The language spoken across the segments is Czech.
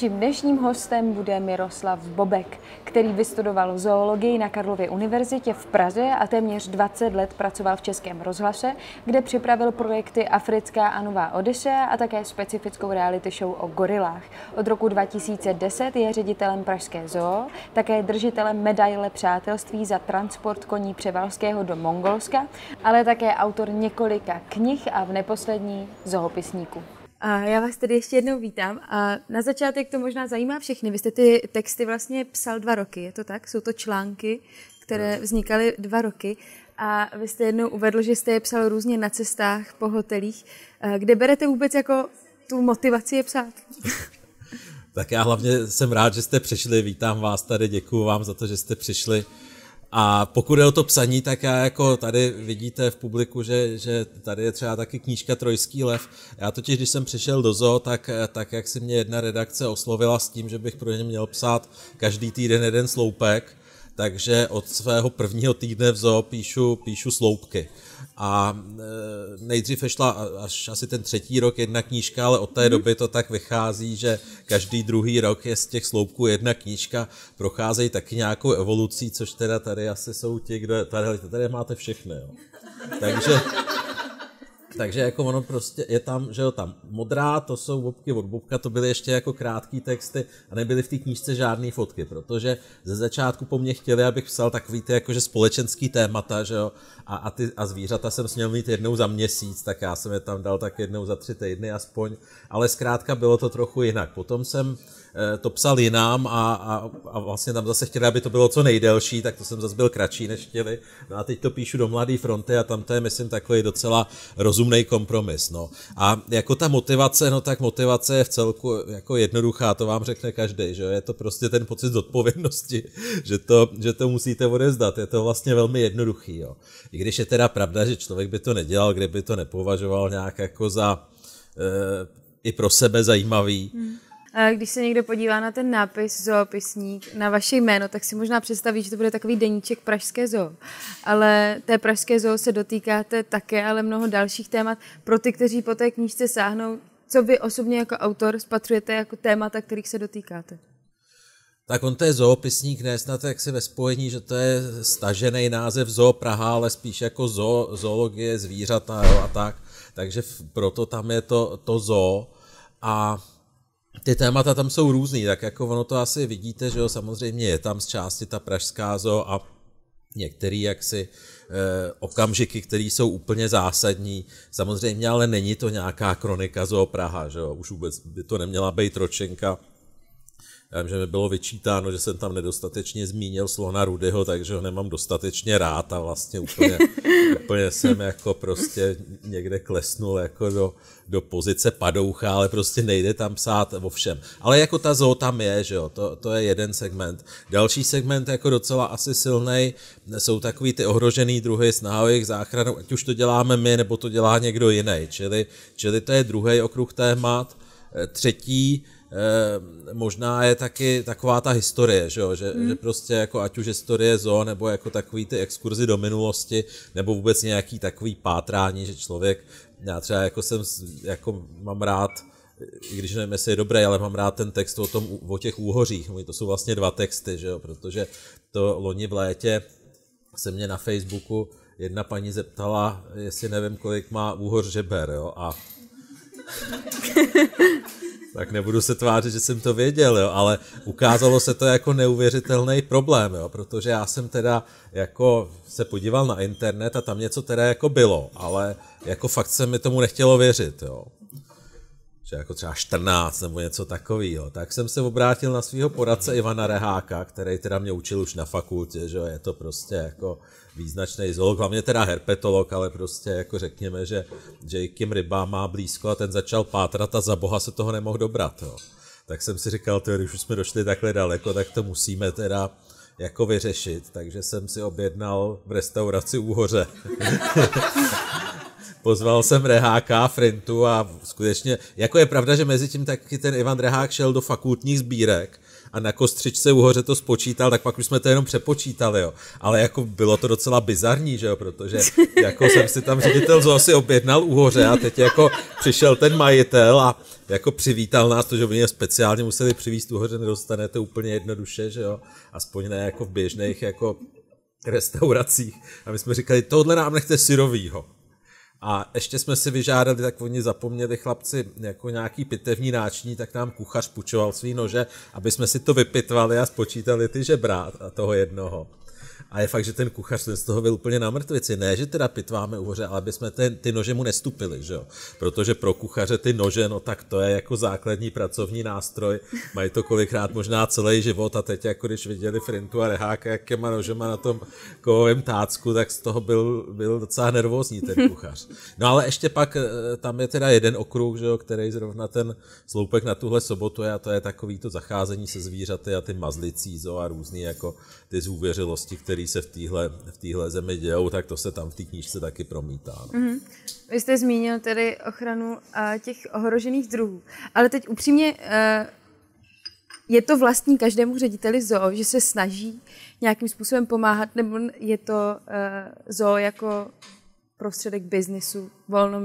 Naším dnešním hostem bude Miroslav Bobek, který vystudoval zoologii na Karlově univerzitě v Praze a téměř 20 let pracoval v Českém rozhlase, kde připravil projekty Africká a Nová Odisea a také specifickou reality show o gorilách. Od roku 2010 je ředitelem Pražské zoo, také držitelem medaile přátelství za transport koní Převalského do Mongolska, ale také autor několika knih a v neposlední zoopisníku. A já vás tedy ještě jednou vítám. A na začátek to možná zajímá všechny. Vy jste ty texty vlastně psal dva roky, je to tak? Jsou to články, které vznikaly dva roky. A vy jste jednou uvedl, že jste je psal různě na cestách, po hotelích. Kde berete vůbec jako tu motivaci je psát? tak já hlavně jsem rád, že jste přišli. Vítám vás tady, děkuji vám za to, že jste přišli. A pokud je o to psaní, tak já jako tady vidíte v publiku, že, že tady je třeba taky knížka Trojský lev. Já totiž, když jsem přišel do zoo, tak, tak jak si mě jedna redakce oslovila s tím, že bych pro ně měl psát každý týden jeden sloupek, takže od svého prvního týdne v zoo píšu, píšu sloupky. A e, nejdřív šla až asi ten třetí rok jedna knížka, ale od té mhm. doby to tak vychází, že každý druhý rok je z těch sloupků jedna knížka, procházejí taky nějakou evolucí, což teda tady asi jsou ti, kdo, tady, tady máte všechny. Jo. Takže takže jako ono prostě je tam, že jo, tam modrá, to jsou bobky od bobka, to byly ještě jako krátké texty a nebyly v té knížce žádné fotky, protože ze začátku po mně chtěli, abych psal takový ty jakože společenský témata, že jo, a, a, ty, a zvířata jsem směl mít jednou za měsíc, tak já jsem je tam dal tak jednou za tři týdny aspoň, ale zkrátka bylo to trochu jinak. Potom jsem eh, to psal jinám a, a, a vlastně tam zase chtěli, aby to bylo co nejdelší, tak to jsem zase byl kratší, než chtěli. No a teď to píšu do Mladé fronty a tam to je, myslím, takový docela rozumný rozumný kompromis. No. A jako ta motivace, no tak motivace je v celku jako jednoduchá, to vám řekne každý, že je to prostě ten pocit odpovědnosti, že to, že to musíte odezdat, je to vlastně velmi jednoduchý. Jo. I když je teda pravda, že člověk by to nedělal, kdyby to nepovažoval nějak jako za e, i pro sebe zajímavý, hmm když se někdo podívá na ten nápis zoopisník, na vaše jméno, tak si možná představí, že to bude takový deníček Pražské zoo. Ale té Pražské zoo se dotýkáte také, ale mnoho dalších témat. Pro ty, kteří po té knížce sáhnou, co vy osobně jako autor spatřujete jako témata, kterých se dotýkáte? Tak on to je zoopisník, ne snad se ve spojení, že to je stažený název Zoo Praha, ale spíš jako zoo, zoologie, zvířata jo, a tak. Takže proto tam je to, to zoo. A ty témata tam jsou různý, tak jako ono to asi vidíte, že jo, samozřejmě je tam z části ta pražská zo a některý jaksi e, okamžiky, které jsou úplně zásadní. Samozřejmě ale není to nějaká kronika zo Praha, že jo, už vůbec by to neměla být ročenka já vím, že mi bylo vyčítáno, že jsem tam nedostatečně zmínil slona Rudyho, takže ho nemám dostatečně rád a vlastně úplně, úplně jsem jako prostě někde klesnul jako do, do pozice padoucha, ale prostě nejde tam psát o všem. Ale jako ta zoo tam je, že jo, to, to je jeden segment. Další segment jako docela asi silný jsou takový ty ohrožený druhy, snaha o jejich záchranu, ať už to děláme my, nebo to dělá někdo jiný. Čili, čili to je druhý okruh témat. E, třetí Eh, možná je taky taková ta historie, že, jo? Že, hmm. že prostě jako ať už historie zo, nebo jako takový ty exkurzy do minulosti, nebo vůbec nějaký takový pátrání, že člověk, já třeba jako jsem, jako mám rád, i když nevím, jestli je dobré, ale mám rád ten text o, tom, o těch úhořích. To jsou vlastně dva texty, že jo? protože to loni v létě se mě na Facebooku jedna paní zeptala, jestli nevím, kolik má úhor žeber. Jo? A tak nebudu se tvářit, že jsem to věděl, jo, ale ukázalo se to jako neuvěřitelný problém, jo, protože já jsem teda jako se podíval na internet a tam něco teda jako bylo, ale jako fakt se mi tomu nechtělo věřit, jo že jako třeba 14 nebo něco takového, tak jsem se obrátil na svého poradce Ivana Reháka, který teda mě učil už na fakultě, že je to prostě jako význačný zoolog, hlavně teda herpetolog, ale prostě jako řekněme, že, že i Kim Ryba má blízko a ten začal pátrat a za boha se toho nemohl dobrat. Jo. Tak jsem si říkal, to, když už jsme došli takhle daleko, tak to musíme teda jako vyřešit, takže jsem si objednal v restauraci Úhoře pozval jsem Reháka, Frintu a skutečně, jako je pravda, že mezi tím taky ten Ivan Rehák šel do fakultních sbírek, a na kostřičce uhoře to spočítal, tak pak už jsme to jenom přepočítali, jo. Ale jako bylo to docela bizarní, že jo, protože jako jsem si tam ředitel zoo si objednal uhoře a teď jako přišel ten majitel a jako přivítal nás, to, že oni speciálně museli přivést uhoře, nedostanete úplně jednoduše, že jo, aspoň ne jako v běžných jako restauracích. A my jsme říkali, tohle nám nechte syrovýho. A ještě jsme si vyžádali, tak oni zapomněli chlapci jako nějaký pitevní náční, tak nám kuchař půjčoval svý nože, aby jsme si to vypitvali a spočítali ty žebra a toho jednoho. A je fakt, že ten kuchař ten z toho byl úplně na mrtvici. Ne, že teda pitváme u hoře, ale aby jsme ten, ty nože mu nestupili, že jo? Protože pro kuchaře ty nože, no tak to je jako základní pracovní nástroj. Mají to kolikrát možná celý život a teď, jako když viděli Frintu a Reháka, jak těma nožema na tom kovovém tácku, tak z toho byl, byl docela nervózní ten kuchař. No ale ještě pak eh, tam je teda jeden okruh, že jo, který zrovna ten sloupek na tuhle sobotu je a to je takový to zacházení se zvířaty a ty mazlicí zo a různý jako ty zůvěřilosti, které který se v téhle v týhle zemi dějou, tak to se tam v té knížce taky promítá. No. Mm-hmm. Vy jste zmínil tedy ochranu a těch ohrožených druhů, ale teď upřímně, e, je to vlastní každému řediteli zoo, že se snaží nějakým způsobem pomáhat, nebo je to uh, zoo jako prostředek biznisu volno,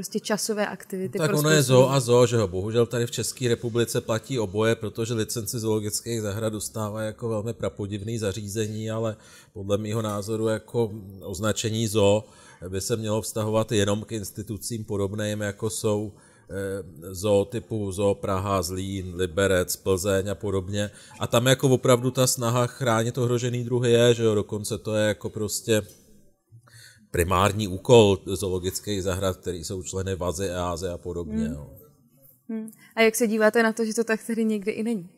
prostě časové aktivity. Tak ono je zoo a zoo, že ho Bohužel tady v České republice platí oboje, protože licenci zoologických zahrad dostává jako velmi prapodivný zařízení, ale podle mého názoru jako označení zoo by se mělo vztahovat jenom k institucím podobným, jako jsou eh, zoo typu zoo Praha, Zlín, Liberec, Plzeň a podobně. A tam jako opravdu ta snaha chránit ohrožený druhy je, že jo, dokonce to je jako prostě primární úkol zoologických zahrad, který jsou členy VAZy, EAZy a podobně. Hmm. Hmm. A jak se díváte na to, že to tak tady někde i není?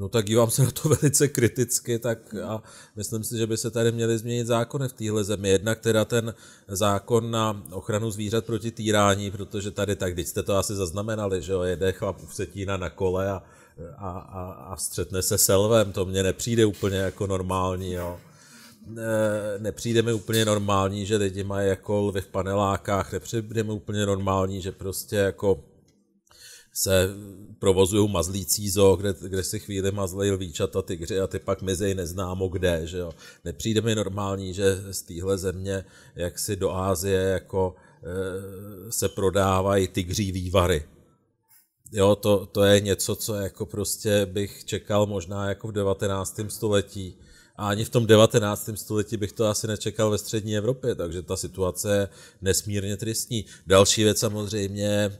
No tak dívám se na to velice kriticky tak a myslím si, že by se tady měly změnit zákony v téhle zemi. Jednak teda ten zákon na ochranu zvířat proti týrání, protože tady tak, když jste to asi zaznamenali, že jo, jede chlap Vsetína na kole a, a, a, a střetne se selvem, to mně nepřijde úplně jako normální, jo nepřijde mi úplně normální, že lidi mají jako lvy v panelákách, nepřijde mi úplně normální, že prostě jako se provozují mazlící zo, kde, kde si chvíli mazlejí lvíčata, tygři a ty pak mizej neznámo kde, že jo. Nepřijde mi normální, že z téhle země, jak si do Ázie jako eh, se prodávají tygří vývary. Jo, to, to je něco, co jako prostě bych čekal možná jako v 19. století a ani v tom 19. století bych to asi nečekal ve střední Evropě, takže ta situace je nesmírně tristní. Další věc samozřejmě e,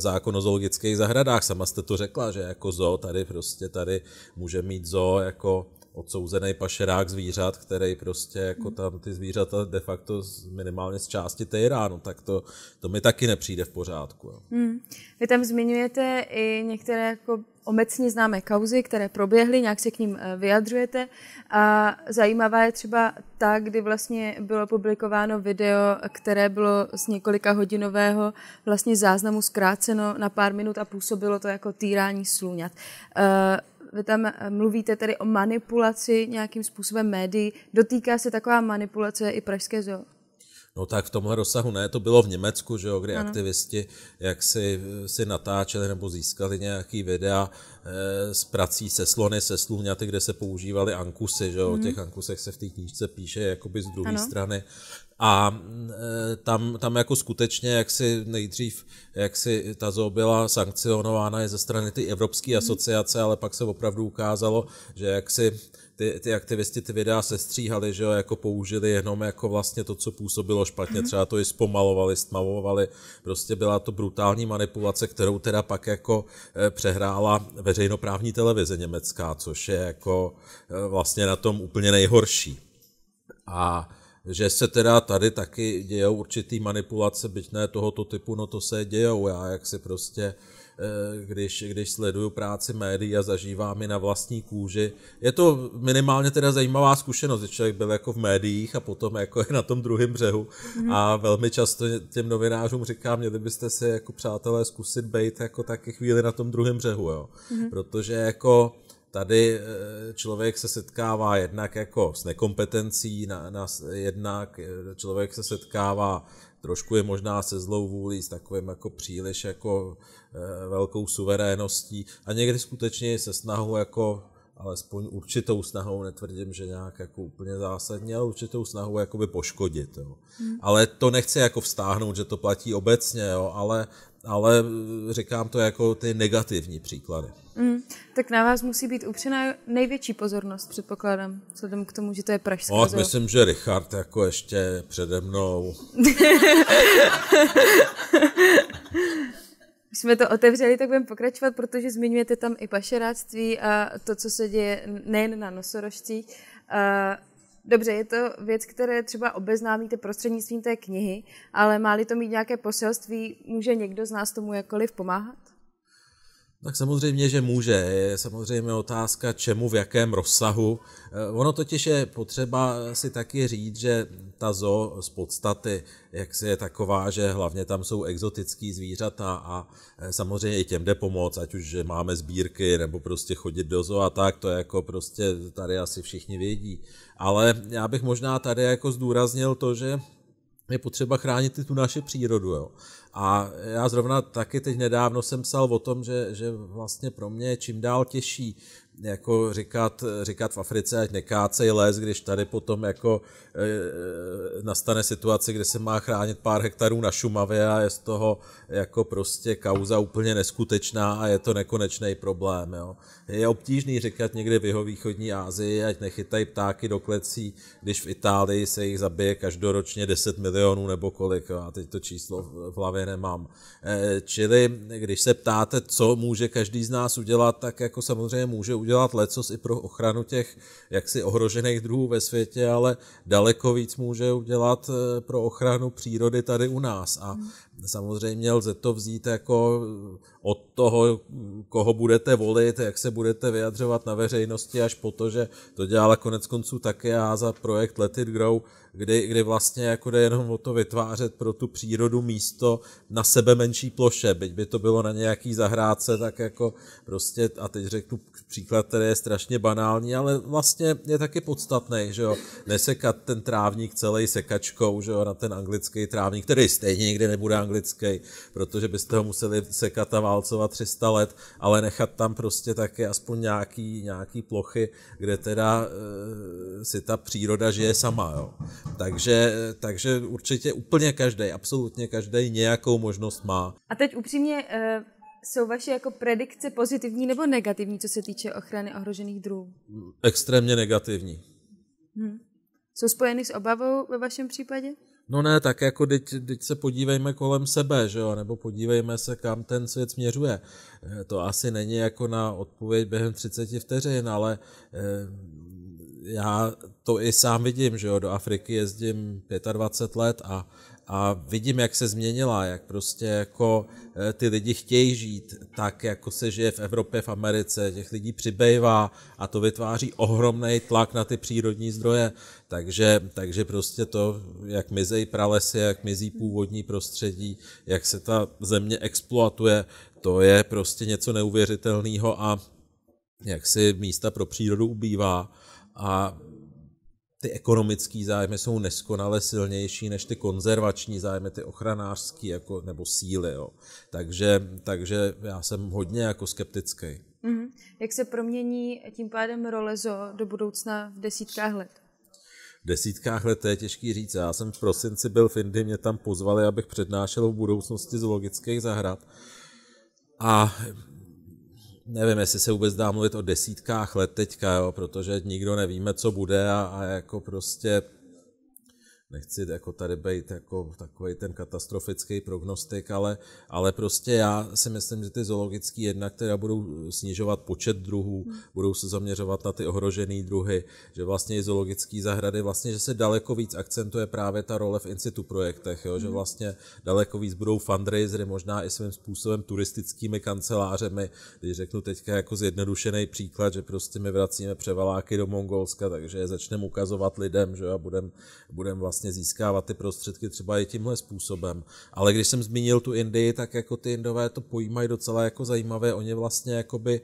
zákon o zoologických zahradách. Sama jste to řekla, že jako zoo tady prostě tady může mít zoo jako odsouzený pašerák zvířat, který prostě jako tam ty zvířata de facto minimálně z části tejrá, tak to, to mi taky nepřijde v pořádku. Jo. Hmm. Vy tam zmiňujete i některé jako obecně známé kauzy, které proběhly, nějak se k ním eh, vyjadřujete. A zajímavá je třeba ta, kdy vlastně bylo publikováno video, které bylo z několika hodinového vlastně záznamu zkráceno na pár minut a působilo to jako týrání slůňat. Uh, eh, vy tam eh, mluvíte tedy o manipulaci nějakým způsobem médií. Dotýká se taková manipulace i Pražské zoo? No tak v tomhle rozsahu ne, to bylo v Německu, že jo, kdy ano. aktivisti jak si, si natáčeli nebo získali nějaký videa e, s prací se slony, se sluňaty, kde se používaly ankusy, že jo, mm. o mhm. těch ankusech se v té knížce píše jakoby z druhé strany. A e, tam, tam jako skutečně, jak si nejdřív, jak si ta zoo byla sankcionována je ze strany ty Evropské mhm. asociace, ale pak se opravdu ukázalo, že jak si ty, ty aktivisti ty videa sestříhali, že jo, jako použili jenom jako vlastně to, co působilo špatně, mm-hmm. třeba to i zpomalovali, stmavovali, prostě byla to brutální manipulace, kterou teda pak jako eh, přehrála veřejnoprávní televize německá, což je jako eh, vlastně na tom úplně nejhorší. A že se teda tady taky dějou určitý manipulace, byť ne tohoto typu, no to se dějou. Já jak si prostě uh, Eh, když, když sleduju práci médií a zažívám ji na vlastní kůži. Je to minimálně teda zajímavá zkušenost, že člověk byl jako v médiích a potom jako je na tom druhém břehu mm. a velmi často těm novinářům říkám, měli byste si jako přátelé zkusit být jako taky chvíli na tom druhém břehu, jo. Mm. Protože jako Tady eh, člověk se setkává jednak jako s nekompetencí, na, na, jednak eh, člověk se setkává trošku je možná se zlou vůlí, s takovým jako příliš jako eh, velkou suveréností a někdy skutečně se snahou jako alespoň určitou snahou, netvrdím, že nějak jako úplně zásadně, ale určitou snahou jakoby poškodit. Jo. Hmm. Ale to nechci jako vstáhnout, že to platí obecně, jo, ale ale e, říkám to jako ty negativní příklady. Mm, tak na vás musí být upřená největší pozornost, předpokládám, vzhledem k tomu, že to je pražské. no, myslím, že Richard jako ještě přede mnou. jsme to otevřeli, tak budeme pokračovat, protože zmiňujete tam i pašeráctví a to, co se děje nejen na nosorožcích. Uh, dobře, je to věc, které třeba obeznámíte prostřednictvím té knihy, ale má-li to mít nějaké poselství, může někdo z nás tomu jakkoliv pomáhat? Tak samozřejmě, že může. Je samozřejmě otázka, čemu, v jakém rozsahu. Eh, ono totiž je potřeba si taky říct, že ta zo z podstaty, jak si je taková, že hlavně tam jsou exotický zvířata a eh, samozřejmě i těm jde pomoc, ať už máme sbírky nebo prostě chodit do zoo a tak, to je jako prostě tady asi všichni vědí. Ale já bych možná tady jako zdůraznil to, že je potřeba chránit i tu naši přírodu. Jo. A já zrovna taky teď nedávno jsem psal o tom, že, že vlastně pro mě je čím dál těžší jako říkat, říkat v Africe, ať nekácej les, když tady potom jako e, nastane situace, kde se má chránit pár hektarů na Šumavě a je z toho jako prostě kauza úplně neskutečná a je to nekonečný problém. Jo. Je obtížný říkat někde v jeho východní Asii, ať nechytají ptáky do klecí, když v Itálii se jich zabije každoročně 10 milionů nebo kolik. A teď to číslo v hlavě nemám. E, čili když se ptáte, co může každý z nás udělat, tak jako samozřejmě může udělat lecos i pro ochranu těch jaksi ohrožených druhů ve světě, ale daleko víc může udělat eh, pro ochranu přírody tady u nás. A samozřejmě lze to vzít jako eh, od toho, koho budete volit, jak se budete vyjadřovat na veřejnosti, až po to, že to dělala konec konců také já za projekt Let It Grow, kdy, kdy vlastně jako jde jenom o to vytvářet pro tu přírodu místo na sebe menší ploše, byť by to bylo na nějaký zahrádce, tak jako prostě, a teď řeknu příklad příklad, který je strašně banální, ale vlastně je taky podstatný, že jo, nesekat ten trávník celý sekačkou, že jo, na ten anglický trávník, který stejně nikdy nebude anglický, protože byste ho museli sekat a válcovat 300 let, ale nechat tam prostě taky aspoň nějaký, nějaký plochy, kde teda e, si ta příroda žije sama, jo. Takže, takže určitě úplně každý, absolutně každý nějakou možnost má. A teď upřímně, e jsou vaše jako predikce pozitivní nebo negativní, co se týče ochrany ohrožených druhů? Extrémně negativní. Hmm. Jsou spojeny s obavou ve vašem případě? No ne, tak jako teď, teď se podívejme kolem sebe, že jo, nebo podívejme se, kam ten svět směřuje. Eh, to asi není jako na odpověď během 30 vteřin, ale eh, já to i sám vidím, že jo, do Afriky jezdím 25 let a a vidím, jak se změnila, jak prostě jako eh, ty lidi chtějí žít tak, jako se žije v Evropě, v Americe, těch lidí přibývá a to vytváří ohromný tlak na ty přírodní zdroje, takže, takže prostě to, jak mizejí pralesy, jak mizí původní prostředí, jak se ta země exploatuje, to je prostě něco neuvěřitelného a jak si místa pro přírodu ubývá a ty ekonomické zájmy jsou neskonale silnější než ty konzervační zájmy, ty ochranářské jako, nebo síly. Jo. Takže, takže já jsem hodně jako skeptický. Mm-hmm. Jak se promění tím pádem role ZO do budoucna v desítkách let? desítkách let, to je těžký říct. Já jsem v prosinci byl v Indii, mě tam pozvali, abych přednášel o budoucnosti zoologických zahrad. A nevím, jestli se vůbec dá mluvit o desítkách let teďka, jo, protože nikdo nevíme, co bude a, a jako prostě nechci jako tady být jako takový ten katastrofický prognostik, ale, ale prostě já si myslím, že ty zoologické jedna, která budou snižovat počet druhů, hmm. budou se zaměřovat na ty ohrožené druhy, že vlastně i zoologické zahrady, vlastně, že se daleko víc akcentuje právě ta role v institu projektech, jo, hmm. že vlastně daleko víc budou fundraisery, možná i svým způsobem turistickými kancelářemi, když řeknu teďka jako zjednodušený příklad, že prostě my vracíme převaláky do Mongolska, takže je začneme ukazovat lidem, že a budeme budem vlastně vlastně získávat ty prostředky třeba i tímhle způsobem. Ale když jsem zmínil tu Indii, tak jako ty Indové to pojímají docela jako zajímavé. Oni vlastně jakoby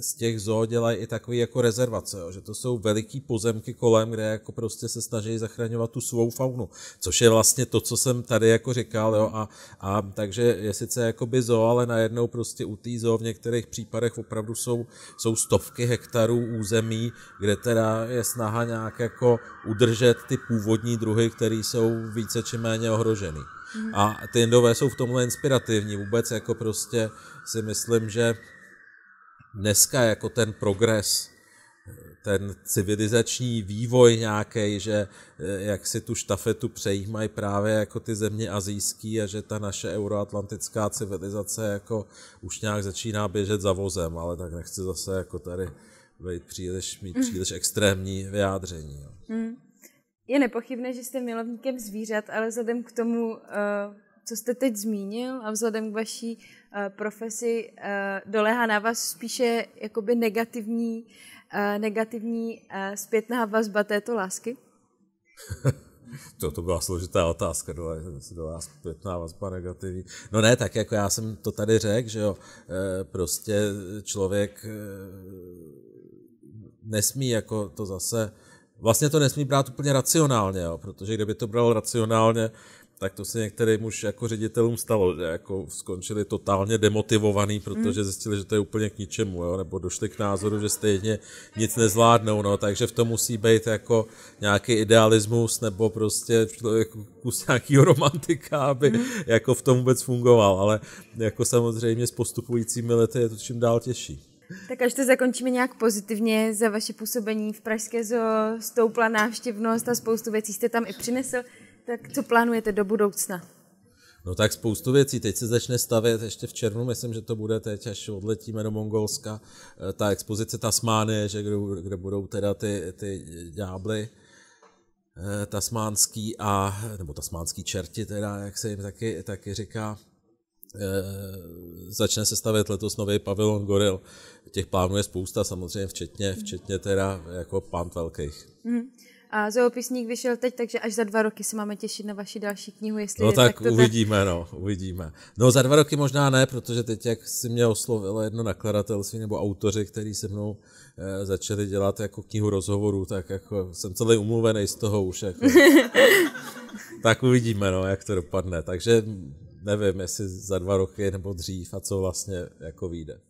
z těch zoo dělají i takový jako rezervace, jo? že to jsou veliký pozemky kolem, kde jako prostě se snaží zachraňovat tu svou faunu, což je vlastně to, co jsem tady jako říkal, jo? A, a takže je sice jakoby zoo, ale najednou prostě u té zoo v některých případech opravdu jsou, jsou stovky hektarů území, kde teda je snaha nějak jako udržet ty původní druhy, které jsou více či méně ohrožený. Mm-hmm. A ty indové jsou v tomhle inspirativní. Vůbec jako prostě si myslím, že dneska jako ten progres, ten civilizační vývoj nějaký, že eh, jak si tu štafetu přejímají právě jako ty země azijský a že ta naše euroatlantická civilizace jako už nějak začíná běžet za vozem, ale tak nechci zase jako tady být příliš, mít mm. příliš extrémní vyjádření. Jo. Mm. Je nepochybné, že jste milovníkem zvířat, ale vzhledem k tomu, eh, co jste teď zmínil a vzhledem k vaší eh, profesi, eh, doléhá na vás spíše jakoby negativní, negativní zpětná vazba této lásky? to, to byla složitá otázka, do vás zpětná vazba negativní. No ne, tak jako já jsem to tady řekl, že jo, prostě člověk nesmí jako to zase vlastně to nesmí brát úplně racionálně, jo, protože kdyby to bral racionálně, tak to se některým už jako ředitelům stalo, že jako skončili totálně demotivovaný, protože mm. zjistili, že to je úplně k ničemu, jo? nebo došli k názoru, že stejně nic nezvládnou, no, takže v tom musí být jako nějaký idealismus nebo prostě jako kus nějakého romantika, aby mm. jako v tom vůbec fungoval, ale jako samozřejmě s postupujícími lety je to čím dál těžší. Tak až to zakončíme nějak pozitivně, za vaše působení v Pražské zoo stoupla návštěvnost a spoustu věcí jste tam i přinesl, tak co plánujete do budoucna? No tak spoustu věcí. Teď se začne stavět ještě v červnu, myslím, že to bude teď, až odletíme do Mongolska, eh, ta expozice Tasmánie, že kde, kde budou teda ty, ty dňábly eh, tasmánský a, nebo tasmánský čerti teda, jak se jim taky, taky říká, Eh, začne se stavět letos nový pavilon Goril. Těch plánů je spousta samozřejmě, včetně, mhm. včetně teda jako pán velkých. Mm-hmm. A zoopisník vyšel teď, takže až za dva roky se máme těšit na vaši další knihu. Jestli no je, tak, tak uvidíme, tak... no, uvidíme. No za dva roky možná ne, protože teď, jak si mě oslovilo jedno nakladatelství nebo autoři, který se mnou e, začali dělat jako knihu rozhovorů, tak jako jsem celý umluvený z toho už. Jako. tak uvidíme, no, jak to dopadne. Takže nevím, jestli za dva roky nebo dřív a co vlastně jako vyjde.